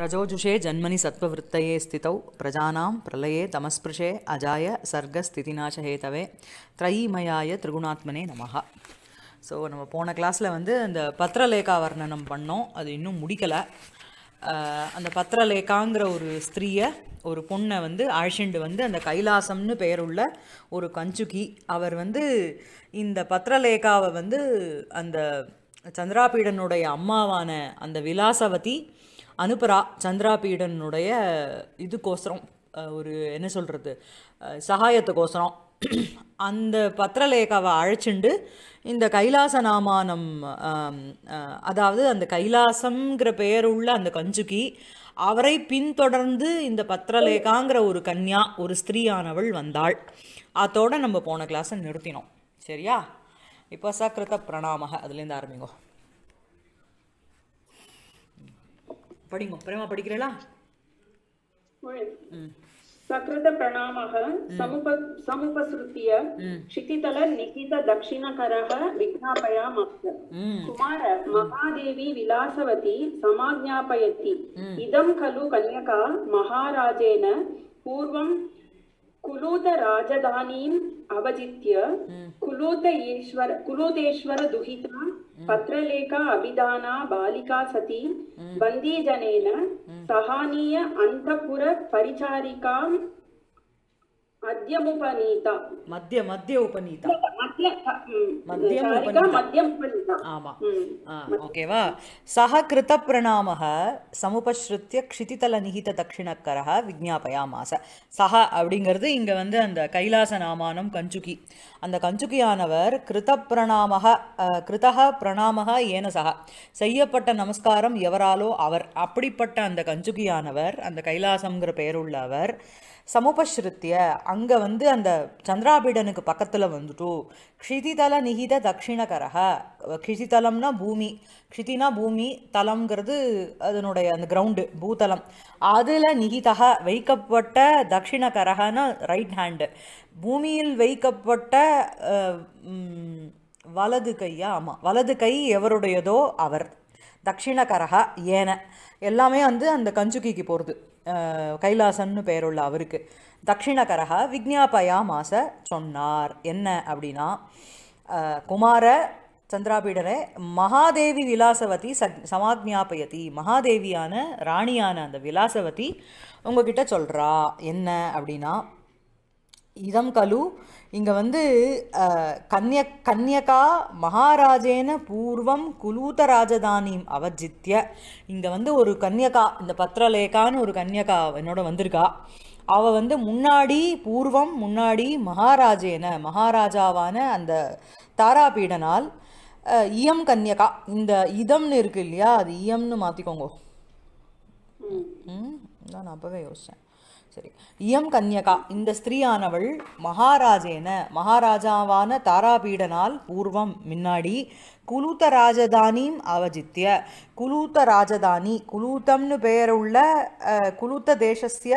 ஜன்மனி जन्मनि ஸ்திதௌ स्थितौ பிரலயே தமஸ்பிருஷே அஜாய अजाय सर्गस्थितिनाशहेतवे त्रयीमयाय திரிகுணாத்மனே நமஹா ஸோ நம்ம போன கிளாஸில் வந்து அந்த பத்ரலேகா வர்ணனம் பண்ணோம் அது இன்னும் முடிக்கலை அந்த பத்ரலேகாங்கிற ஒரு ஸ்திரீயை ஒரு பொண்ணை வந்து அழிஷண்டு வந்து அந்த கைலாசம்னு பெயருள்ள ஒரு கஞ்சுகி அவர் வந்து இந்த பத்ரலேகாவை வந்து அந்த சந்திராபீடனுடைய அம்மாவான அந்த விலாசவதி சந்திரா சந்திராபீடனுடைய இதுக்கோசரம் ஒரு என்ன சொல்கிறது சகாயத்துக்கோசரம் அந்த பத்திரலேகாவை அழைச்சிண்டு இந்த கைலாசநாமானம் அதாவது அந்த கைலாசம்ங்கிற பெயர் உள்ள அந்த கஞ்சுகி அவரை பின்தொடர்ந்து இந்த பத்திரலேகாங்கிற ஒரு கன்யா ஒரு ஸ்திரீயானவள் வந்தாள் அதோட நம்ம போன கிளாஸை நிறுத்தினோம் சரியா இப்போ சக்கிருத்த பிரணாமக அதுலேருந்து ஆரம்பிங்கோ படிங்க பிரேமா படிக்கிறீங்களா ಸಕೃತ ಪ್ರಣಾಮಃ ಸಮುಪ ಸಮುಪಸೃತ್ಯ ಕ್ಷಿತಿತಲ ನಿಖಿತ ದಕ್ಷಿಣಕರಃ ವಿಜ್ಞಾಪಯಾಮಸ್ತ ಕುಮಾರ ಮಹಾದೇವಿ ವಿಲಾಸವತಿ ಸಮಾಜ್ಞಾಪಯತಿ ಇದಂ ಖಲು ಕನ್ಯಕಾ ಮಹಾರಾಜೇನ ಪೂರ್ವಂ ಕುಲೂತ ರಾಜಧಾನೀಂ ಅವಜಿತ್ಯ ಕುಲೂತ ಈಶ್ವರ ಕುಲೂತೇಶ್ವರ ದುಹಿತಾ पत्रलेखा अभिधाना बालिका सती बन्दीजनेन सहानीय अन्तःपुरपरिचारिकां మద్యముపనీత మధ్య మధ్య ఉపనీత మద్యం ఉపనీత ఆమా ఓకేవా సహ కృతప్రణామ సముపశ్రుత్య క్షితితల நிகித தட்சிணக்கர விஜாபயாமாச சஹ அப்படிங்கிறது இங்கே வந்து அந்த கைலாச நாமானம் கஞ்சுகி அந்த கஞ்சுகியானவர் கிருத பிரணாம கிருத பிரணாமக ஏன சஹா செய்யப்பட்ட நமஸ்காரம் எவராலோ அவர் அப்படிப்பட்ட அந்த கஞ்சுகியானவர் அந்த கைலாசம்ங்கிற பெயருள்ள உள்ளவர் சமுபஸ்ருத்திய அங்கே வந்து அந்த சந்திராபீடனுக்கு பக்கத்தில் வந்துட்டு க்ஷிதிதல நிகித தட்சிணகரக கிஷிதலம்னா பூமி க்ஷிதினா பூமி தலம்ங்கிறது அதனுடைய அந்த கிரவுண்டு பூதலம் அதில் நிகிதக வைக்கப்பட்ட தட்சிணகரகன்னா ரைட் ஹேண்டு பூமியில் வைக்கப்பட்ட வலது கையா ஆமாம் வலது கை எவருடையதோ அவர் தக்ஷிணகரகா ஏன எல்லாமே வந்து அந்த கஞ்சுக்கிக்கு போகிறது கைலாசன்னு பெயருள்ள அவருக்கு தக்ஷிணகரகா விக்ஞாபயா மாச சொன்னார் என்ன அப்படின்னா குமார சந்திராபீடரே மகாதேவி விலாசவதி ச சமாக்ஞாபயதி மகாதேவியான ராணியான அந்த விலாசவதி உங்ககிட்ட சொல்கிறா என்ன அப்படின்னா இதம் கலு இங்கே வந்து கன்ய கன்யகா மகாராஜேன பூர்வம் குலூத ராஜதானியம் அவஜித்ய இங்கே வந்து ஒரு கன்யகா இந்த பத்ரலேகான்னு ஒரு கன்யகா என்னோட வந்திருக்கா அவள் வந்து முன்னாடி பூர்வம் முன்னாடி மகாராஜேன மகாராஜாவான அந்த தாராபீடனால் இயம் கன்யகா இந்த இதம்னு இருக்கு இல்லையா அது இயம்னு மாற்றிக்கோங்க ம் நான் அப்போவே யோசித்தேன் சரி இயம் கன்யகா இந்த ஸ்திரீயானவள் மகாராஜேன மகாராஜாவான தாராபீடனால் பூர்வம் முன்னாடி குலூத்த ராஜதானியும் அவஜித்திய குலூத்த ராஜதானி குலூத்தம்னு பெயர் உள்ள குலூத்த தேசஸ்ய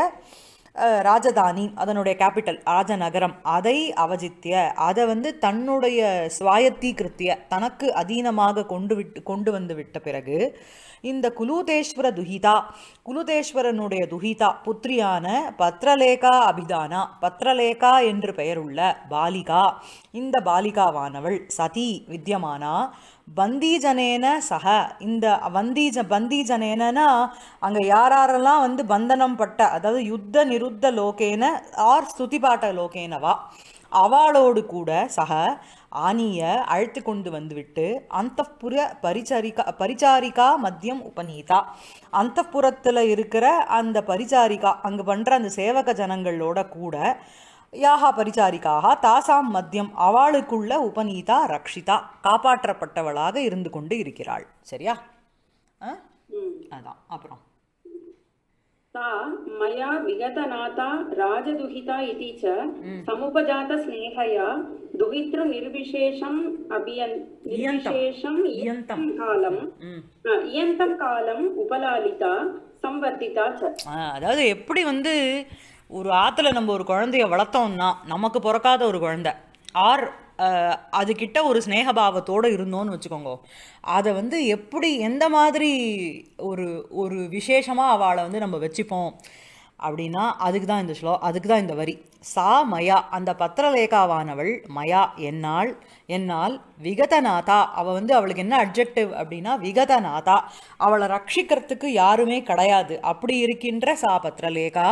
ராஜதானி அதனுடைய கேபிட்டல் ராஜநகரம் அதை அவஜித்திய அதை வந்து தன்னுடைய சுவாயத்தீகிருத்திய தனக்கு அதீனமாக கொண்டு விட்டு கொண்டு வந்து விட்ட பிறகு இந்த குலுதேஸ்வர துஹிதா குலுதேஸ்வரனுடைய துஹிதா புத்திரியான பத்ரலேகா அபிதானா பத்ரலேகா என்று பெயருள்ள பாலிகா இந்த பாலிகாவானவள் சதி வித்யமானா பந்திஜனேன சக இந்த வந்தீஜ பந்திஜனேனா அங்கே யாரெல்லாம் வந்து பந்தனம் பட்ட அதாவது யுத்த நிருத்த லோகேன ஆர் ஸ்துதிபாட்ட லோகேனவா அவளோடு கூட சக ஆனிய அழைத்து கொண்டு வந்துவிட்டு புற பரிச்சாரிகா பரிச்சாரிகா மத்தியம் உபநீதா அந்த புறத்தில் இருக்கிற அந்த பரிச்சாரிகா அங்கே பண்ணுற அந்த சேவக ஜனங்களோட கூட யாஹ பரிச்சாரிக்காக தாசாம் மத்தியம் அவளுக்குள்ள உபநீதா ரக்ஷிதா காப்பாற்றப்பட்டவளாக இருந்து கொண்டு இருக்கிறாள் சரியா அதான் அப்புறம் सा मया विगतनाता राजदुहिता इति च समुपजातस्नेहया दुहितृनिर्विशेषम् अभियन् निर्विशेषम् इयन्तं அதாவது எப்படி வந்து ஒரு ஆற்றுல நம்ம ஒரு குழந்தைய வளர்த்தோம்னா நமக்கு பிறக்காத ஒரு குழந்த ஆர் அதுக்கிட்ட ஒரு ஸ்னேகபாவத்தோடு இருந்தோன்னு வச்சுக்கோங்க அதை வந்து எப்படி எந்த மாதிரி ஒரு ஒரு விசேஷமாக அவளை வந்து நம்ம வச்சுப்போம் அப்படின்னா அதுக்கு தான் இந்த ஸ்லோ அதுக்கு தான் இந்த வரி சா மயா அந்த பத்திரலேகாவானவள் மயா என்னால் என்னால் விகதநாதா அவள் வந்து அவளுக்கு என்ன அப்ஜெக்டிவ் அப்படின்னா விகதநாதா அவளை ரட்சிக்கிறதுக்கு யாருமே கிடையாது அப்படி இருக்கின்ற சா பத்திரலேகா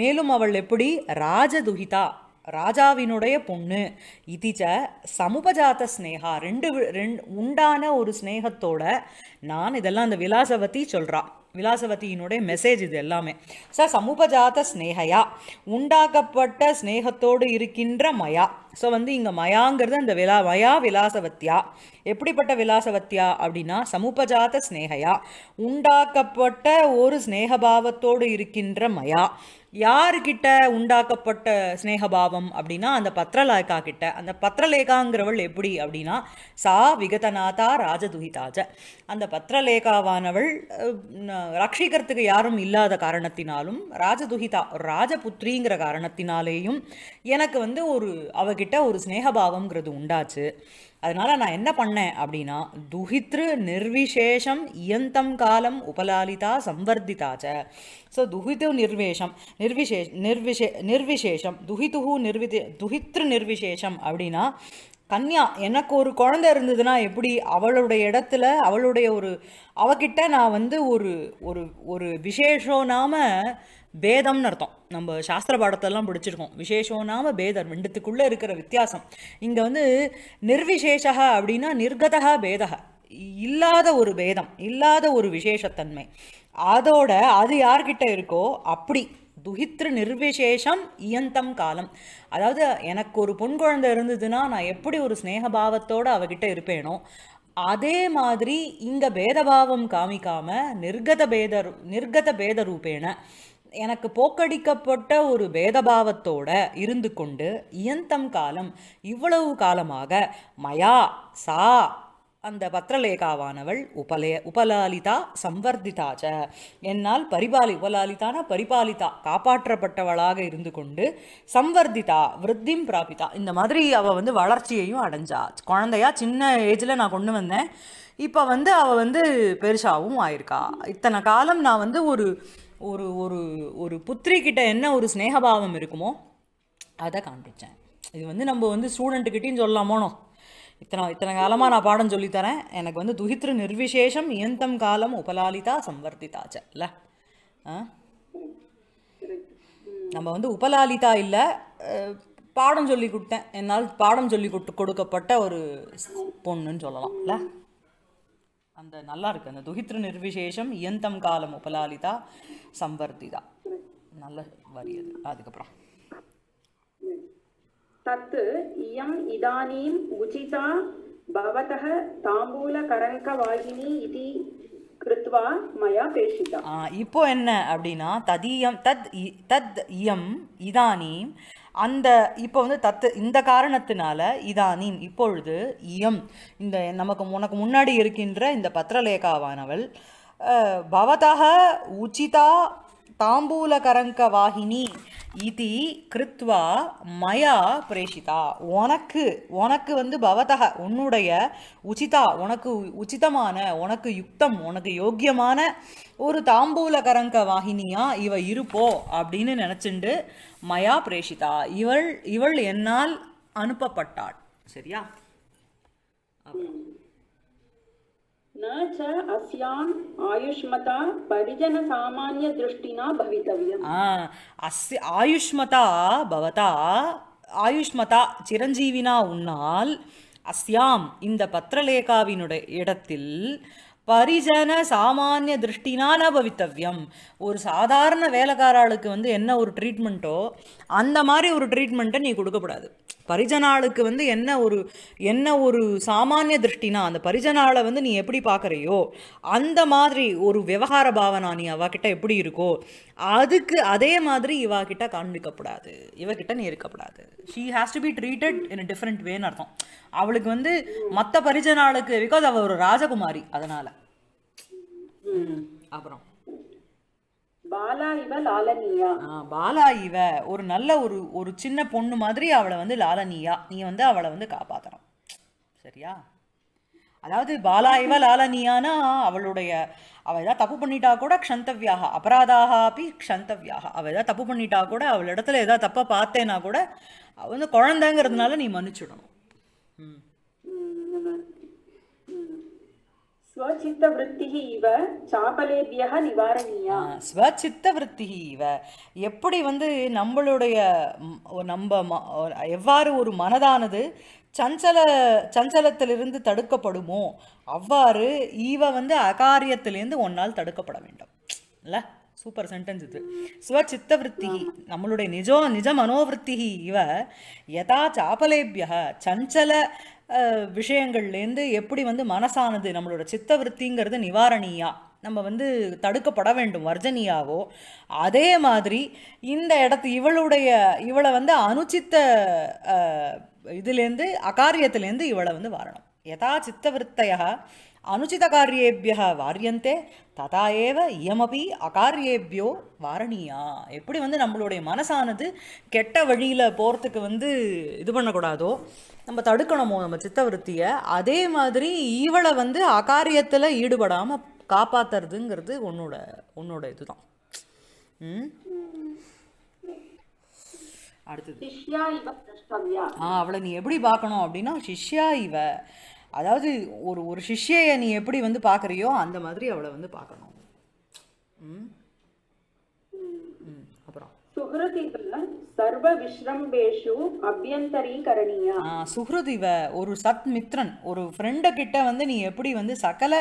மேலும் அவள் எப்படி ராஜதுகிதா ராஜாவினுடைய பொண்ணு இதிச்ச சமுபஜாத ஸ்னேகா ரெண்டு ரெண்டு உண்டான ஒரு ஸ்னேகத்தோட நான் இதெல்லாம் அந்த பற்றி சொல்கிறான் விலாசவதியினுடைய மெசேஜ் இது எல்லாமே ச சமூபஜாத ஸ்னேகையா உண்டாக்கப்பட்ட ஸ்னேகத்தோடு இருக்கின்ற மயா ஸோ வந்து இங்கே மயாங்கிறது அந்த விலா மயா விலாசவத்தியா எப்படிப்பட்ட விலாசவத்தியா அப்படின்னா சமுபஜாத ஸ்னேகையா உண்டாக்கப்பட்ட ஒரு ஸ்னேகபாவத்தோடு இருக்கின்ற மயா யாருக்கிட்ட உண்டாக்கப்பட்ட ஸ்னேகபாவம் அப்படின்னா அந்த பத்ரலேகா கிட்ட அந்த பத்ரலேகாங்கிறவள் எப்படி அப்படின்னா சா விகதநாதா ராஜதுஹிதாஜ அந்த பத்ரலேகாவானவள் ரட்சிக்கிறதுக்கு யாரும் இல்லாத காரணத்தினாலும் ராஜதுஹிதா ராஜபுத்திரிங்கிற காரணத்தினாலேயும் எனக்கு வந்து ஒரு அவகிட்ட அவங்கக்கிட்ட ஒரு ஸ்னேகபாவம்ங்கிறது உண்டாச்சு அதனால் நான் என்ன பண்ணேன் அப்படின்னா துஹித்ரு நிர்விசேஷம் இயந்தம் காலம் உபலாலிதா சம்வர்திதாச்ச ஸோ துஹிது நிர்வேஷம் நிர்விசே நிர்விசே நிர்விசேஷம் துஹிது நிர்வி துஹித்ரு நிர்விசேஷம் அப்படின்னா கன்யா எனக்கு ஒரு குழந்தை இருந்ததுன்னா எப்படி அவளுடைய இடத்துல அவளுடைய ஒரு அவகிட்ட நான் வந்து ஒரு ஒரு ஒரு விசேஷம் நாம பேதம்னு அர்த்தம் நம்ம சாஸ்திர பாடத்தெல்லாம் பிடிச்சிருக்கோம் விசேஷம்னாம பேதம் ரெண்டுத்துக்குள்ளே இருக்கிற வித்தியாசம் இங்கே வந்து நிர்விசேஷா அப்படின்னா நிர்கதா பேதகா இல்லாத ஒரு பேதம் இல்லாத ஒரு விசேஷத்தன்மை அதோட அது யார்கிட்ட இருக்கோ அப்படி துஹித்ரு நிர்விசேஷம் இயந்தம் காலம் அதாவது எனக்கு ஒரு பொன் குழந்தை இருந்ததுன்னா நான் எப்படி ஒரு ஸ்னேகபாவத்தோடு அவகிட்ட இருப்பேனோ அதே மாதிரி இங்கே பேதபாவம் காமிக்காம நிர்கத பேத நிர்கத பேத ரூபேன எனக்கு போக்கடிக்கப்பட்ட ஒரு பேதபாவத்தோட இருந்து கொண்டு இயந்தம் காலம் இவ்வளவு காலமாக மயா சா அந்த பத்திரலேகாவானவள் உபலே உபலாலிதா சம்வர்திதாச்ச என்னால் பரிபாலி உபலாலிதானா பரிபாலிதா காப்பாற்றப்பட்டவளாக இருந்து கொண்டு சம்வர்திதா விருத்தியும் பிராபிதா இந்த மாதிரி அவள் வந்து வளர்ச்சியையும் அடைஞ்சா குழந்தையா சின்ன ஏஜில் நான் கொண்டு வந்தேன் இப்போ வந்து அவள் வந்து பெருசாகவும் ஆயிருக்கா இத்தனை காலம் நான் வந்து ஒரு ஒரு ஒரு ஒரு புத்திரி கிட்ட என்ன ஒரு ஸ்னேகபாவம் இருக்குமோ அதை காண்பித்தேன் இது வந்து நம்ம வந்து ஸ்டூடெண்ட்டுக்கிட்டேயும் சொல்லலாமோனோ இத்தனை இத்தனை காலமாக நான் பாடம் சொல்லித்தரேன் எனக்கு வந்து துஹித்ரு நிர்விசேஷம் இயந்தம் காலம் உபலாலிதா சம்வர்த்திதாச்ச இல்லை நம்ம வந்து உபலாலிதா இல்லை பாடம் சொல்லி கொடுத்தேன் என்னால் பாடம் சொல்லி கொடுக்கப்பட்ட ஒரு பொண்ணுன்னு சொல்லலாம் இல்லை அந்த நல்லா இருக்கு அந்த துகித்ர நிர்விசேஷம் இயந்தம் காலம் உபலாலிதா சம்வர்த்திதா நல்ல வரி அது அதுக்கப்புறம் தத்து இயம் இதானீம் உச்சிதா பவதः தாம்பூலகரங்கவாகினி இது கிருத்வா மயா பேஷிதா இப்போ என்ன அப்படின்னா ததியம் தத் தத் இயம் இதானீம் அந்த இப்போ வந்து தத்து இந்த காரணத்தினால இதானின் இப்பொழுது இயம் இந்த நமக்கு உனக்கு முன்னாடி இருக்கின்ற இந்த பத்திரலேகாவானவள் பவதாக உச்சிதா தாம்பூலகரங்க வாகினி இதி கிருத்வா மயா பிரேஷிதா உனக்கு உனக்கு வந்து பவதக உன்னுடைய உச்சிதா உனக்கு உச்சிதமான உனக்கு யுக்தம் உனக்கு யோக்கியமான ஒரு தாம்பூல கரங்க வாகினியா இவ இருப்போ அப்படின்னு நினச்சிண்டு மயா பிரேஷிதா இவள் இவள் என்னால் அனுப்பப்பட்டாள் சரியா அப்புறம் न च अस्याम् आयुष्मता परिजनसामान्यदृष्टिना भवितव्यम् अस्य आयुष्मता भवता ஆயுஷ்மதா சிரஞ்சீவினா உன்னால் அஸ்யாம் இந்த பத்திரலேகாவினுடைய இடத்தில் பரிஜன சாமானிய திருஷ்டினால் ந பவித்தவியம் ஒரு சாதாரண வேலைக்காராளுக்கு வந்து என்ன ஒரு ட்ரீட்மெண்ட்டோ அந்த மாதிரி ஒரு ட்ரீட்மெண்ட்டை நீ கொடுக்கக்கூடாது பரிஜனாளுக்கு வந்து என்ன ஒரு என்ன ஒரு சாமானிய திருஷ்டினா அந்த பரிஜனாளை வந்து நீ எப்படி பார்க்குறையோ அந்த மாதிரி ஒரு விவகார பாவனா நீ அவகிட்ட எப்படி இருக்கோ அதுக்கு அதே மாதிரி இவா கிட்ட காண்பிக்கப்படாது இவகிட்ட நீ இருக்கக்கூடாது she has to be treated in different வேன்னு அர்த்தம் அவளுக்கு வந்து மற்ற பரிஜனாளுக்கு பிகாஸ் அவள் ஒரு ராஜகுமாரி அதனால அப்புறம் பாலா இவ ஒரு நல்ல ஒரு ஒரு சின்ன பொண்ணு மாதிரி அவளை வந்து லாலனியா நீ வந்து அவளை வந்து காப்பாத்தணும் சரியா அதாவது பாலா இவ லாலனியானா அவளுடைய அவள் ஏதாவது தப்பு பண்ணிட்டா கூட க்ஷந்தவியாக அபராதாக அப்படி க்ஷந்தவியாக அவள் ஏதாவது தப்பு பண்ணிட்டா கூட அவள் இடத்துல ஏதாவது தப்பை பார்த்தேன்னா கூட வந்து குழந்தைங்கிறதுனால நீ மன்னிச்சுடணும் இவ நிவாரணியா இவ எப்படி வந்து நம்மளுடைய நம்ம எவ்வாறு ஒரு மனதானது சஞ்சல சஞ்சலத்திலிருந்து தடுக்கப்படுமோ அவ்வாறு இவ வந்து அகாரியத்திலேருந்து ஒன்னால் தடுக்கப்பட வேண்டும் இல்லை சூப்பர் சென்டென்ஸ் இது ஸ்வச்சித்தவருத்தி நம்மளுடைய நிஜோ நிஜ மனோவிருத்தி இவ யதா சாபலேபிய சஞ்சல விஷயங்கள்லேருந்து எப்படி வந்து மனசானது நம்மளோட சித்தவருத்திங்கிறது நிவாரணியா நம்ம வந்து தடுக்கப்பட வேண்டும் வர்ஜனியாவோ அதே மாதிரி இந்த இடத்து இவளுடைய இவளை வந்து அனுச்சித்த இதுலேருந்து அகாரியத்துலேருந்து இவளை வந்து வாரணும் யதா சித்தவருத்தையா அனுச்சித காரியேபியா வாரியந்தே ததா ஏவ இயமபி அகாரியேபியோ வாரணியா எப்படி வந்து நம்மளுடைய மனசானது கெட்ட வழியில் போகிறதுக்கு வந்து இது பண்ணக்கூடாதோ நம்ம தடுக்கணுமோ நம்ம சித்தவருத்தியை அதே மாதிரி இவளை வந்து அகாரியத்தில் ஈடுபடாமல் காப்பாற்றுறதுங்கிறது உன்னோட உன்னோட இதுதான் அடுத்தது ஆ அவளை நீ எப்படி பார்க்கணும் அப்படின்னா சிஷ்யா இவ அதாவது ஒரு ஒரு சிஷ்யை நீ எப்படி வந்து பார்க்குறியோ அந்த மாதிரி அவளை வந்து பார்க்கணும் ம் சர்வ விஷ்ரம்பேஷு அபியந்தரீகரணியா சுஹ்ருத் இவ ஒரு சத் மித்ரன் ஒரு ஃப்ரெண்ட கிட்ட வந்து நீ எப்படி வந்து சகல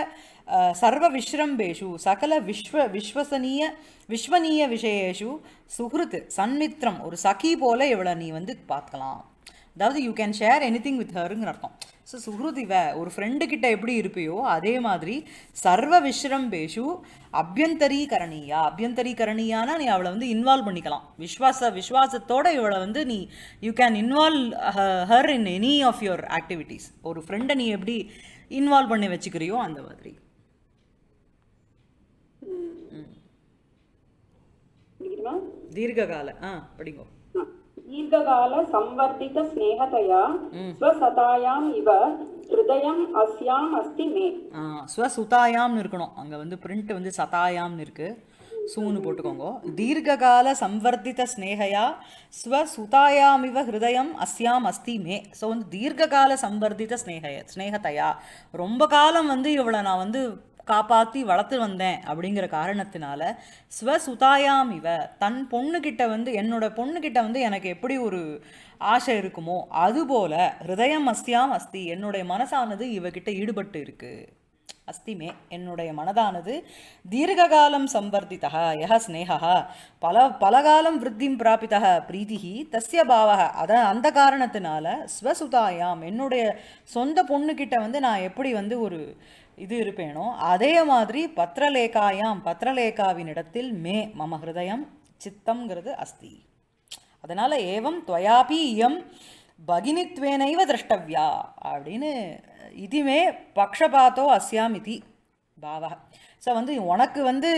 சர்வ விஷ்ரம்பேஷு சகல விஸ்வ விஸ்வசனீய விஸ்வனீய விஷயேஷு சுஹ்ருத் சன்மித்ரம் ஒரு சகி போல இவளை நீ வந்து பார்க்கலாம் அதாவது you can share anything with ஹருங்கிற அர்த்தம் ஸோ சுஹ்ருதி வே ஒரு ஃப்ரெண்டு கிட்ட எப்படி இருப்பியோ அதே மாதிரி சர்வ விஸ்ரம் பேஷு அபியந்தரீகரணியா அபியந்தரீகரணியானா நீ அவளை வந்து இன்வால்வ் பண்ணிக்கலாம் விஸ்வாச விஸ்வாசத்தோட இவளை வந்து நீ you can involve her in any of your activities ஒரு ஃப்ரெண்டை நீ எப்படி இன்வால்வ் பண்ணி வச்சுக்கிறியோ அந்த மாதிரி தீர்க்க ஆ படிங்கோ தீர்க்கால संवर्धित स्नेहतया स्वसतायाम இவ ஹிருதயம் அஸ்யாம் அஸ்தி மே ஸ்வசுதாயாம்னு இருக்கணும் அங்கே வந்து பிரிண்ட் வந்து சதாயாம்னு இருக்கு சூனு போட்டுக்கோங்க தீர்க்ககால சம்வர்த்தித ஸ்னேகையா ஸ்வசுதாயாமிவ ஹிருதயம் அஸ்யாம் அஸ்தி மே ஸோ வந்து தீர்கால சம்வர்த்தித ஸ்னேகைய ஸ்னேகத்தையா ரொம்ப காலம் வந்து இவளை நான் வந்து காப்பாற்றி வளர்த்து வந்தேன் அப்படிங்கிற காரணத்தினால ஸ்வசுதாயாம் இவ தன் பொண்ணுக்கிட்ட வந்து என்னோட பொண்ணுக்கிட்ட வந்து எனக்கு எப்படி ஒரு ஆசை இருக்குமோ அதுபோல ஹிருதயம் அஸ்தியாம் அஸ்தி என்னுடைய மனசானது இவகிட்ட ஈடுபட்டு இருக்குது அஸ்திமே என்னுடைய மனதானது தீர்காலம் சம்பர்திதா யஹ ஸ்னேகா பல பலகாலம் விருத்திம் பிராபிதா பிரீதிகி தஸ்ய பாவக அத அந்த காரணத்தினால ஸ்வசுதாயாம் என்னுடைய சொந்த பொண்ணுக்கிட்ட வந்து நான் எப்படி வந்து ஒரு இது இருப்பேனோ அதே மாதிரி பத்ரலேகாவின் பத்திரலேகாவினிடத்தில் மே மம ஹிருதயம் சித்தம்ங்கிறது அஸ்தி அதனால் ஏவம் துவயாபி இயம் பகினித்வேனைவ திரஷ்டவ்யா அப்படின்னு இது மே பக்ஷபாத்தோ அஸ்யாம் இதி பாவா ஸோ வந்து உனக்கு வந்து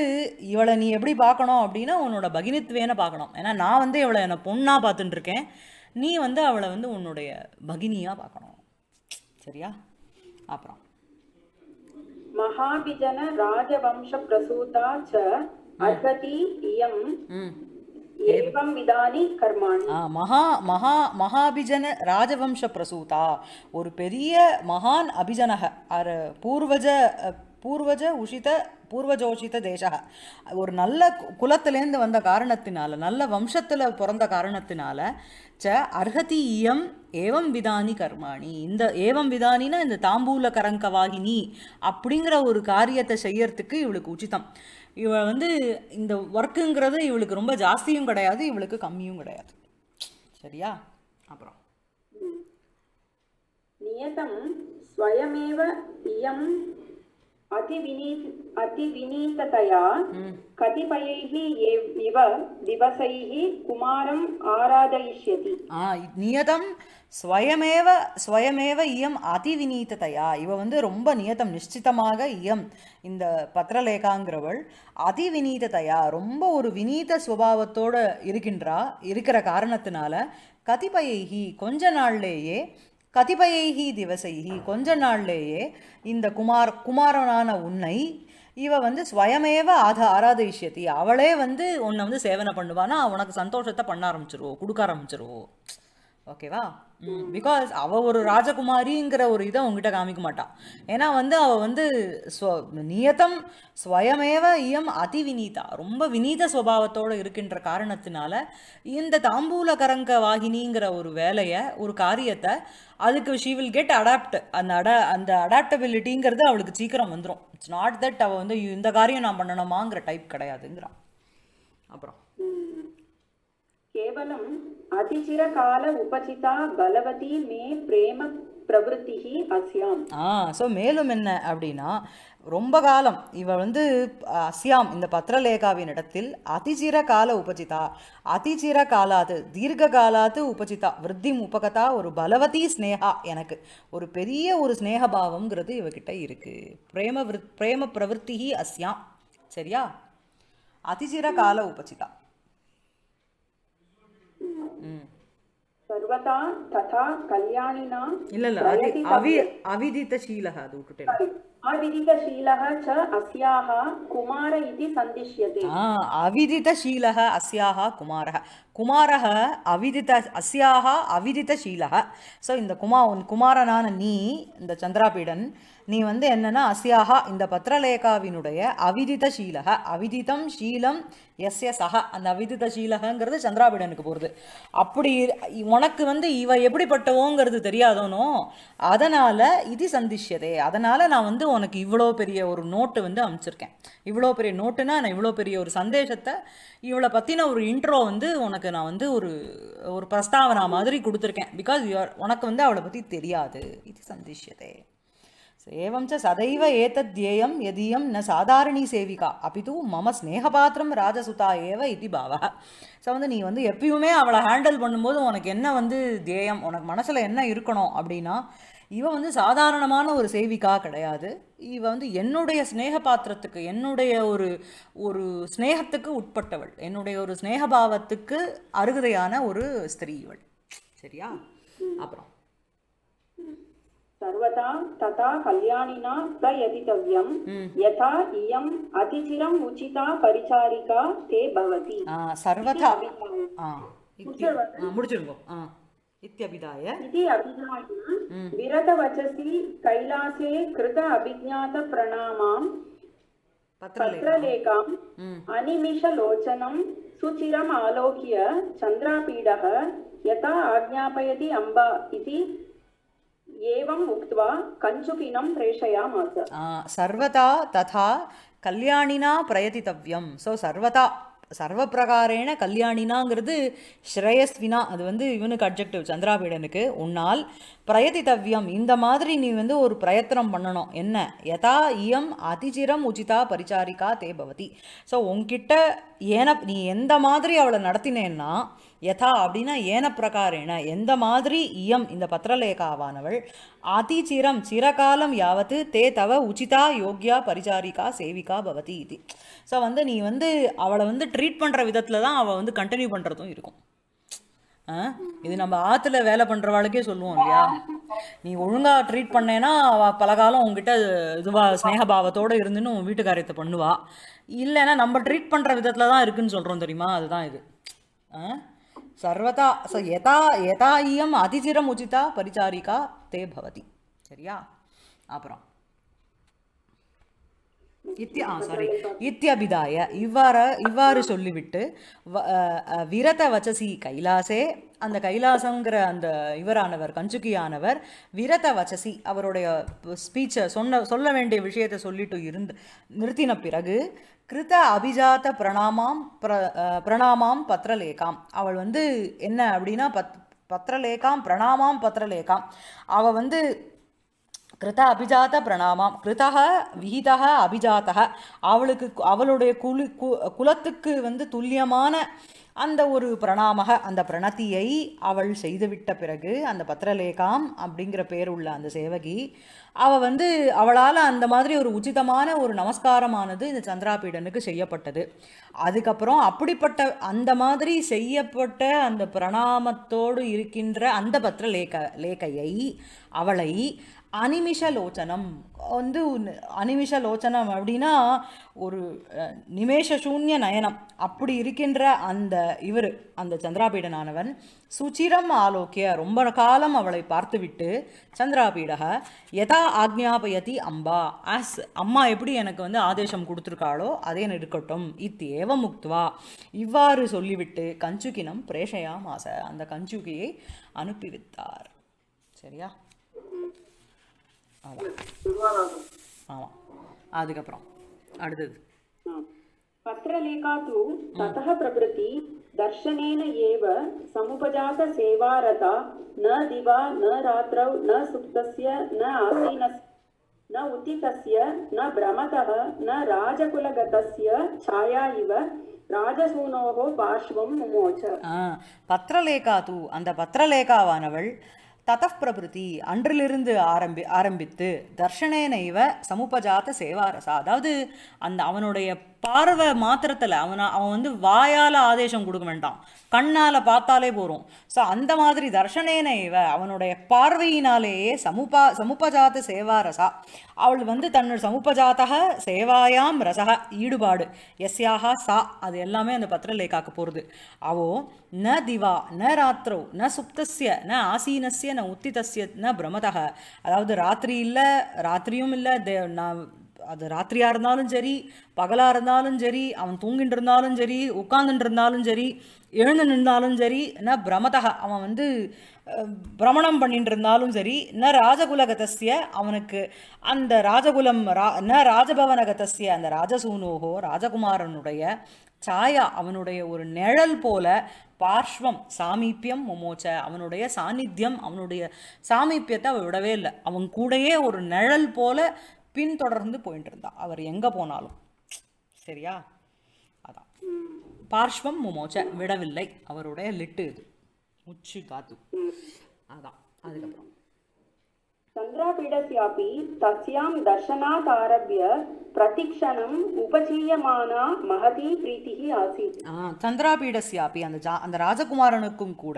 இவளை நீ எப்படி பார்க்கணும் அப்படின்னா உன்னோட பகினித்துவேன பார்க்கணும் ஏன்னா நான் வந்து இவளை என்னை பொண்ணாக பார்த்துட்டுருக்கேன் நீ வந்து அவளை வந்து உன்னுடைய பகினியாக பார்க்கணும் சரியா அப்புறம் மகாபிஜன ராஜவம்ச பிரசூதா ச அர்ஹதி இயம் மகா மகா மகாபிஜன ராஜவம்ச பிரசூதா ஒரு பெரிய மகான் அபிஜனக அரு பூர்வஜ பூர்வஜ உஷித பூர்வஜோஷித தேசக ஒரு நல்ல குலத்திலேருந்து வந்த காரணத்தினால நல்ல வம்சத்தில் பிறந்த காரணத்தினால ச அர்ஹதி இயம் ஏவம் விதானி கர்மாணி இந்த ஏவம் விதானினா இந்த தாம்பூல கரங்கவாகினி அப்படிங்கிற ஒரு காரியத்தை செய்யறதுக்கு இவளுக்கு உச்சிதம் இவள் வந்து இந்த ஒர்க்குங்கிறது இவளுக்கு ரொம்ப ஜாஸ்தியும் கிடையாது இவளுக்கு கம்மியும் கிடையாது சரியா அப்புறம் நியதம் ஸ்வயமேவ இயம் அதிவினீததயா கதிபயைः இவ திவசைः குமாரம் ஆராதயிஷ்யதி நியதம் ஸ்வயமேவ ஸ்வயமேவ இயம் அதிவினீத்ததையா இவ வந்து ரொம்ப நியத்தம் நிச்சிதமாக இயம் இந்த பத்திரலேகாங்கிறவள் அதிவினீத்ததையா ரொம்ப ஒரு வினீத சுபாவத்தோடு இருக்கின்றா இருக்கிற காரணத்தினால கதிபயைகி கொஞ்ச நாள்லேயே கதிபயைகி திவசைகி கொஞ்ச நாள்லேயே இந்த குமார் குமாரனான உன்னை இவ வந்து ஸ்வயமேவ அத ஆராதிஷ்யத்தி அவளே வந்து உன்னை வந்து சேவனை பண்ணுவானா உனக்கு சந்தோஷத்தை பண்ண ஆரம்பிச்சிருவோம் கொடுக்க ஆரம்பிச்சிருவோம் ஓகேவா பிகாஸ் அவள் ஒரு ராஜகுமாரிங்கிற ஒரு இதை அவங்ககிட்ட காமிக்க மாட்டான் ஏன்னா வந்து அவள் வந்து ஸ்வ நியதம் ஸ்வயமேவ இயம் அதி வினீதா ரொம்ப வினீத சுவாவத்தோடு இருக்கின்ற காரணத்தினால இந்த தாம்பூல கரங்க வாகினிங்கிற ஒரு வேலையை ஒரு காரியத்தை அதுக்கு ஷீ வில் கெட் அடாப்ட் அந்த அட அந்த அடாப்டபிலிட்டிங்கிறது அவளுக்கு சீக்கிரம் வந்துடும் இட்ஸ் நாட் தட் அவள் வந்து இந்த காரியம் நான் பண்ணணுமாங்கிற டைப் கிடையாதுங்கிறான் அப்புறம் கேவலம் அதிசிரகால உபசிதா பலவதி மே பிரேம பிரவருத்திகி ஆ ஸோ மேலும் என்ன அப்படின்னா ரொம்ப காலம் இவ வந்து அஸ்யாம் இந்த பத்ரலேகாவின் இடத்தில் அதிஜிர கால உபஜிதா அதிஜிர காலாது தீர்க்க காலாத்து உபஜிதா விருத்தி உபகதா ஒரு பலவதி ஸ்னேகா எனக்கு ஒரு பெரிய ஒரு ஸ்னேகபாவம்ங்கிறது இவகிட்ட இருக்கு பிரேம விரு பிரேம பிரவருத்தி அஸ்யாம் சரியா அதிஜிர கால உபஜிதா ಸರ್ವತಾ ತಥಾ ಕಲ್ಯಾಣಿನಾ ಇಲ್ಲ ಇಲ್ಲ ಅವಿದಿತಶೀಲ ಅದು अविदितशीलः च अस्याः कुमार इति सन्दिश्यते अविदितशीलः अस्याः कुमारः குமாரக அவிதித அஸ்யாக அவிதிதசீலக ஸோ இந்த குமா உன் குமாரனான நீ இந்த சந்திராபீடன் நீ வந்து என்னன்னா அஸ்யாக இந்த பத்திரலேகாவினுடைய அவிதித சீலக அவிதிதம் ஷீலம் எஸ் எஸ் அக அந்த அவிதித ஷீலகங்கிறது சந்திராபீடனுக்கு போகிறது அப்படி உனக்கு வந்து இவ எப்படிப்பட்டவோங்கிறது தெரியாதோனோ அதனால் இது சந்திஷ்யதே அதனால் நான் வந்து உனக்கு இவ்வளோ பெரிய ஒரு நோட்டு வந்து அமைச்சிருக்கேன் இவ்வளோ பெரிய நோட்டுன்னா நான் இவ்வளோ பெரிய ஒரு சந்தேஷத்தை இவளை பற்றின ஒரு இன்ட்ரோ வந்து உனக்கு நான் வந்து ஒரு ஒரு பிரஸ்தாவனா மாதிரி கொடுத்துருக்கேன் பிகாஸ் யூஆர் உனக்கு வந்து அவளை பற்றி தெரியாது இது சந்தேஷத்தை சேவம் ச சதைவ ஏதத்யேயம் எதியம் ந சாதாரணி சேவிகா அப்பிது மம ஸ்னேகபாத்திரம் ராஜசுதா ஏவ இது பாவா ஸோ வந்து நீ வந்து எப்பயுமே அவளை ஹேண்டில் பண்ணும்போது உனக்கு என்ன வந்து தேயம் உனக்கு மனசில் என்ன இருக்கணும் அப்படின்னா இவன் வந்து சாதாரணமான ஒரு சேவிகா கிடையாது இவன் வந்து என்னுடைய ஸ்னேக பாத்திரத்துக்கு என்னுடைய ஒரு ஒரு ஸ்னேகத்துக்கு உட்பட்டவள் என்னுடைய ஒரு ஸ்னேகபாவத்துக்கு அருகதையான ஒரு ஸ்திரீ இவள் சரியா அப்புறம் सर्वतां तथा कल्याणिना प्रयतितव्यं यथा इयम् अतिचिरम् उचिता परिचारिका ते भवति सर्वथा முடிச்சிருக்கோம் इत्यभिधाय इति अभिधाय विरतवचसि कैलासे कृत अभिज्ञातप्रणामां पत्रलेखाम् अनिमिषलोचनं सुचिरम् आलोक्य चन्द्रापीडः यथा आज्ञापयति अम्बा इति एवम् उक्त्वा कञ्चुकिनं प्रेषयामास सर्वदा तथा कल्याणिना प्रयतितव्यं सो सर्वदा சர்வப்பிரகாரேண கல்யாணினாங்கிறது ஸ்ரேயஸ்வினா அது வந்து இவனுக்கு அப்ஜெக்டிவ் சந்திராபீடனுக்கு உன்னால் தவ்யம் இந்த மாதிரி நீ வந்து ஒரு பிரயத்தனம் பண்ணணும் என்ன யதா இயம் அதிச்சிரம் உச்சிதா பரிச்சாரிக்கா தேபவதி ஸோ உங்ககிட்ட ஏன நீ எந்த மாதிரி அவளை நடத்தினேன்னா யதா அப்படின்னா ஏன பிரகாரேன எந்த மாதிரி இயம் இந்த பத்திரலேகாவானவள் அதிச்சிரம் சிரகாலம் யாவத்து தே தவ உச்சிதா யோக்யா பரிச்சாரிகா சேவிகா பவதி இது ஸோ வந்து நீ வந்து அவளை வந்து ட்ரீட் பண்ணுற விதத்தில் தான் அவள் வந்து கண்டினியூ பண்ணுறதும் இருக்கும் இது நம்ம ஆற்றுல வேலை பண்ணுறவாளுக்கே சொல்லுவோம் இல்லையா நீ ஒழுங்காக ட்ரீட் பண்ணேன்னா அவள் பலகாலம் உங்ககிட்ட இதுவாக ஸ்னேகபாவத்தோடு இருந்துன்னு உன் வீட்டுக்காரியத்தை பண்ணுவா இல்லைன்னா நம்ம ட்ரீட் பண்ணுற விதத்தில் தான் இருக்குன்னு சொல்கிறோம் தெரியுமா அதுதான் இது ஆ சர்வதா ச யதா யதா இயம் அதிசிரம் உச்சிதா பரிச்சாரிகா தே பவதி சரியா அப்புறம் இத்திய ஆ சாரி இத்தியபிதாய இவ்வாற இவ்வாறு சொல்லிவிட்டு விரத வச்சசி கைலாசே அந்த கைலாசங்கிற அந்த இவரானவர் கஞ்சுக்கியானவர் விரத வச்சசி அவருடைய ஸ்பீச்சை சொன்ன சொல்ல வேண்டிய விஷயத்தை சொல்லிட்டு இருந்து நிறுத்தின பிறகு கிருத அபிஜாத்த பிரணாமாம் பிர பிரணாமாம் பத்திரலேகாம் அவள் வந்து என்ன அப்படின்னா பத் பத்திரலேகாம் பிரணாமாம் பத்திரலேகாம் அவள் வந்து கிருத அபிஜாத பிரணாமம் கிருதக விகித அபிஜாத்தக அவளுக்கு அவளுடைய குலு குலத்துக்கு வந்து துல்லியமான அந்த ஒரு பிரணாமக அந்த பிரணத்தியை அவள் செய்துவிட்ட பிறகு அந்த பத்திரலேகாம் அப்படிங்கிற பேர் உள்ள அந்த சேவகி அவள் வந்து அவளால் அந்த மாதிரி ஒரு உச்சிதமான ஒரு நமஸ்காரமானது இந்த சந்திராபீடனுக்கு செய்யப்பட்டது அதுக்கப்புறம் அப்படிப்பட்ட அந்த மாதிரி செய்யப்பட்ட அந்த பிரணாமத்தோடு இருக்கின்ற அந்த பத்திரலேக லேகையை அவளை அனிமிஷ லோச்சனம் வந்து அனிமிஷ லோச்சனம் அப்படின்னா ஒரு நிமேஷ சூன்ய நயனம் அப்படி இருக்கின்ற அந்த இவர் அந்த சந்திராபீடனானவன் சுச்சிரம் ஆலோக்கிய ரொம்ப காலம் அவளை பார்த்துவிட்டு சந்திராபீடக யதா ஆக்ஞாபயதி அம்பா ஆஸ் அம்மா எப்படி எனக்கு வந்து ஆதேசம் கொடுத்துருக்காளோ அதே இருக்கட்டும் இத்தேவ முக்துவா இவ்வாறு சொல்லிவிட்டு கஞ்சுகினம் பிரேஷயாமாச அந்த கஞ்சுகியை அனுப்பிவித்தார் சரியா ஆமாம் ஆமாம் அதுக்கப்புறம் அடுத்தது பத்ரலேகா தூ ததः பிரகிருதி தர்ஷனேன ஏவ சமுபஜாத சேவாரதா ந திவா ந ந ந ஆசீனஸ் न उतितस्य न भ्रमतः न राजकुलगतस्य छाया इव ராஜசூனோகோ பார்ஷ்வம் முமோச்ச பத்திரலேகா தூ அந்த பத்திரலேகாவானவள் ததப் பிரபுதி அன்றிலிருந்து ஆரம்பி ஆரம்பித்து தர்ஷனேனைவ சமுபஜாத சேவாரசா அதாவது அந்த அவனுடைய பார்வை மாத்திரத்தில் அவனை அவன் வந்து வாயால் ஆதேசம் கொடுக்க வேண்டாம் கண்ணால் பார்த்தாலே போகிறோம் ஸோ அந்த மாதிரி தர்ஷனேன இவ அவனுடைய பார்வையினாலேயே சமுபா சமுப்பஜாத்த சேவா ரசா அவள் வந்து தன்னோட சமுப்பஜாத்தக சேவாயாம் ரசக ஈடுபாடு எஸ்யாக சா அது எல்லாமே அந்த லேக்காக்க போகிறது அவோ ந திவா ந ராத்திரோ ந சுப்தசிய ந ஆசீனசிய ந உத்திதஸ்ய ந பிரமதக அதாவது ராத்திரி இல்லை ராத்திரியும் இல்லை அது ராத்திரியாக இருந்தாலும் சரி பகலாக இருந்தாலும் சரி அவன் தூங்கிட்டு இருந்தாலும் சரி உட்காந்துட்டு இருந்தாலும் சரி எழுந்து நின்றாலும் சரி ந பிரமதக அவன் வந்து பிரமணம் பண்ணிட்டு இருந்தாலும் சரி ந ராஜகுலகதஸ்ய அவனுக்கு அந்த ராஜகுலம் ரா ந ராஜபவனகதஸ்ய அந்த ராஜசூனோகோ ராஜகுமாரனுடைய சாயா அவனுடைய ஒரு நிழல் போல பார்ஷ்வம் சாமீபியம் மொமோச்ச அவனுடைய சாநித்தியம் அவனுடைய சாமீபியத்தை அவள் விடவே இல்லை அவன் கூடையே ஒரு நிழல் போல பின்தொடர்ந்து போயிட்டு இருந்தா அவர் எங்கே போனாலும் சரியா அதான் பார்ஷ்வம் மோச்ச விடவில்லை அவருடைய லிட்டு இது முச்சு காத்து அதான் அதுக்கப்புறம் चन्द्रापीठस्यापि தர்ஷனாத் ஆரம்பிய பிரதிக்ஷணம் உபஜீயமானா மகதி பிரீத்திகி ஆசீத் சந்திராபீடஸ்யாபி அந்த ஜா அந்த ராஜகுமாரனுக்கும் கூட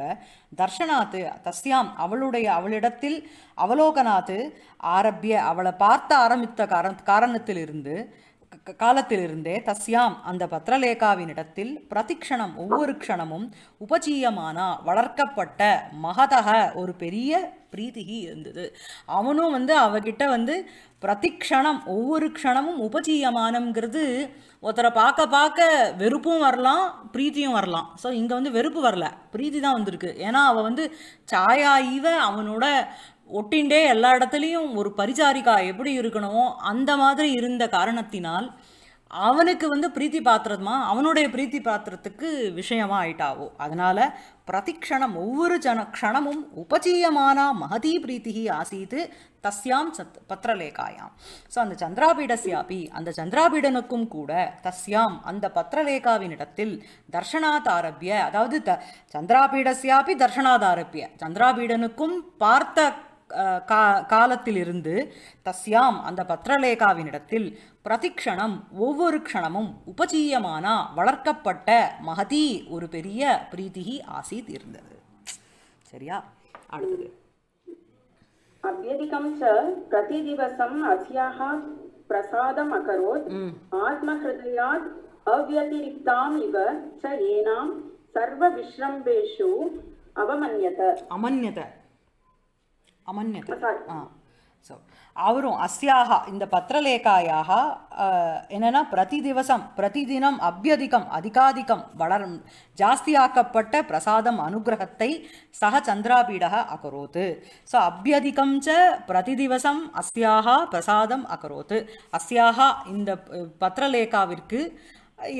தர்ஷனாத்து தஸ்யாம் அவளுடைய அவளிடத்தில் அவலோகனாத்து ஆரம்பிய அவளை பார்த்த ஆரம்பித்த காரண காரணத்திலிருந்து காலத்திலிருந்தே தஸ்யாம் அந்த பத்ரலேகாவினிடத்தில் பிரதிக்ஷணம் ஒவ்வொரு க்ஷணமும் உபஜீயமானா வளர்க்கப்பட்ட மகதக ஒரு பெரிய பிரீத்திகி இருந்தது அவனும் வந்து அவகிட்ட வந்து க்ஷணம் ஒவ்வொரு க்ஷணமும் உபஜீயமானங்கிறது ஒருத்தரை பார்க்க பார்க்க வெறுப்பும் வரலாம் பிரீத்தியும் வரலாம் ஸோ இங்கே வந்து வெறுப்பு வரல பிரீத்தி தான் வந்திருக்கு ஏன்னா அவள் வந்து சாயா ஈவ அவனோட ஒட்டிண்டே எல்லா இடத்துலையும் ஒரு பரிச்சாரிக்கா எப்படி இருக்கணுமோ அந்த மாதிரி இருந்த காரணத்தினால் அவனுக்கு வந்து பிரீத்தி பாத்திரமா அவனுடைய பிரீத்தி பாத்திரத்துக்கு விஷயமா ஆயிட்டாவோ அதனால் பிரதிக்ஷணம் ஒவ்வொரு ஜன க்ஷணமும் உபஜீயமானா மகதி பிரீத்தி ஆசீத்து தஸ்யாம் சத் பத்திரலேகாயாம் ஸோ அந்த சந்திராபீடஸ்யாபி அந்த சந்திராபீடனுக்கும் கூட தஸ்யாம் அந்த பத்திரலேகாவினிடத்தில் தர்ஷனாதாரப்பிய அதாவது த சந்திராபீடஸ்யாபி தர்ஷனாதாரப்பிய சந்திராபீடனுக்கும் பார்த்த கா காலத்திலிருந்து தஸ்யாம் அந்த பத்திரலேகாவினிடத்தில் பிரதிக்ஷணம் ஒவ்வொரு க்ஷணமும் உபஜீயமானா வளர்க்கப்பட்ட மகதி ஒரு பெரிய பிரீத்திகி ஆசீத் இருந்தது சரியா அடுத்தது अत्यधिकं च प्रतिदिवसम् अस्याः प्रसादम् अकरोत् आत्महृदयात् अव्यतिरिक्ताम् इव च येनां सर्वविश्रम्भेषु अवमन्यत अमन्यत अमन्यत அவரும் அஸ்யாக இந்த ಇಂದ என்னென்னா பிரதி திவசம் பிரதி தினம் அபியதிகம் அதிகாதிகம் வளரும் ஜாஸ்தியாக்கப்பட்ட பிரசாதம் அனுகிரகத்தை சக சந்திராபீடக அகரோத்து ஸோ அபியதிகம் ச பிரதி திவசம் அஸ்யாக பிரசாதம் அகரோத்து அஸ்யாக இந்த பத்திரலேகாவிற்கு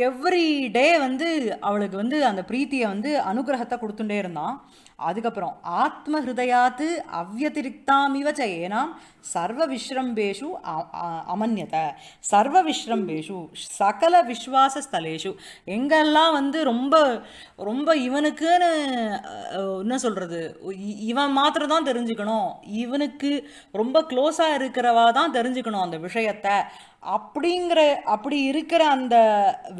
எவ்ரி டே வந்து அவளுக்கு வந்து அந்த பிரீத்தியை வந்து அனுகிரகத்தை கொடுத்துட்டே இருந்தான் அதுக்கப்புறம் ஆத்ம ஹிருதயாத்து அவ்வத்திரிக்தாமிவ ஏனாம் சர்வ விஸ்ரம்பேஷு அமன்யத சர்வ விஸ்ரம்பேஷு சகல விஸ்வாசஸ்தலேஷு ஸ்தலேஷு எங்கெல்லாம் வந்து ரொம்ப ரொம்ப இவனுக்குன்னு என்ன சொல்கிறது இவன் மாத்திரம் தான் தெரிஞ்சுக்கணும் இவனுக்கு ரொம்ப க்ளோஸாக இருக்கிறவா தான் தெரிஞ்சுக்கணும் அந்த விஷயத்த அப்படிங்கிற அப்படி இருக்கிற அந்த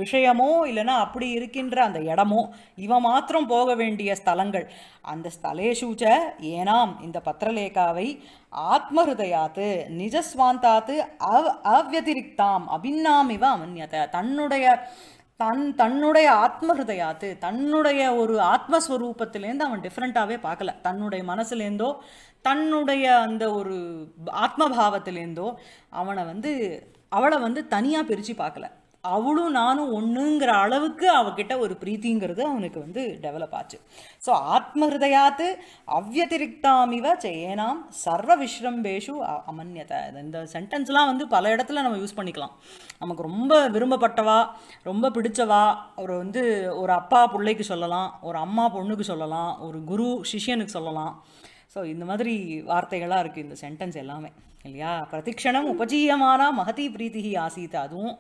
விஷயமோ இல்லைன்னா அப்படி இருக்கின்ற அந்த இடமோ இவன் மாத்திரம் போக வேண்டிய ஸ்தலங்கள் அந்த ஸ்தலேஷூச்ச ச ஏனாம் இந்த பத்திரலேகாவை ஆத்மஹுதயாத்து நிஜஸ்வாந்தாத்து அவ் அவ்வதிரிக்தாம் அபின்னாம் இவ அமன்யத தன்னுடைய தன் தன்னுடைய ஆத்மஹிருதயாத்து தன்னுடைய ஒரு ஆத்மஸ்வரூபத்திலேருந்து அவன் டிஃப்ரெண்ட்டாகவே பார்க்கல தன்னுடைய மனசுலேருந்தோ தன்னுடைய அந்த ஒரு ஆத்மபாவத்திலேருந்தோ அவனை வந்து அவளை வந்து தனியாக பிரித்து பார்க்கல அவளும் நானும் ஒன்றுங்கிற அளவுக்கு அவகிட்ட ஒரு பிரீத்திங்கிறது அவனுக்கு வந்து டெவலப் ஆச்சு ஸோ ஆத்ம ஹிருதயாத்து அவ்வத்திரிக்தாமிவ சேனாம் சர்வ விஸ்ரம்பேஷு அமன்யத இந்த சென்டென்ஸ்லாம் வந்து பல இடத்துல நம்ம யூஸ் பண்ணிக்கலாம் நமக்கு ரொம்ப விரும்பப்பட்டவா ரொம்ப பிடிச்சவா ஒரு வந்து ஒரு அப்பா பிள்ளைக்கு சொல்லலாம் ஒரு அம்மா பொண்ணுக்கு சொல்லலாம் ஒரு குரு சிஷியனுக்கு சொல்லலாம் ஸோ இந்த மாதிரி வார்த்தைகளாக இருக்குது இந்த சென்டென்ஸ் எல்லாமே இல்லையா பிரதிக்ஷணம் உபஜீயமானா மகதி பிரீத்தி ஆசீத் அதுவும்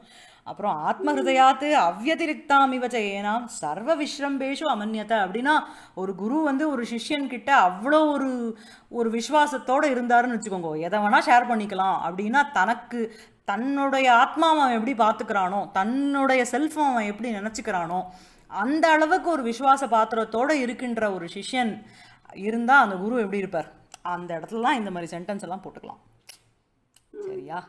அப்புறம் ஆத்மஹிருதயாத்து அவ்வதிரிக்தாம் இவச்ச ஏனாம் சர்வ விஸ்ரம்பேஷு அமன்யத்தை அப்படின்னா ஒரு குரு வந்து ஒரு சிஷியன்கிட்ட அவ்வளோ ஒரு ஒரு விஸ்வாசத்தோடு இருந்தாருன்னு வச்சுக்கோங்க எதை வேணால் ஷேர் பண்ணிக்கலாம் அப்படின்னா தனக்கு தன்னுடைய ஆத்மாவை அவன் எப்படி பார்த்துக்கிறானோ தன்னுடைய செல்ஃபை அவன் எப்படி நினச்சிக்கிறானோ அந்த அளவுக்கு ஒரு விஸ்வாச பாத்திரத்தோடு இருக்கின்ற ஒரு சிஷ்யன் இருந்தால் அந்த குரு எப்படி இருப்பார் அந்த இடத்துல தான் இந்த மாதிரி சென்டென்ஸ் எல்லாம் போட்டுக்கலாம் சரியா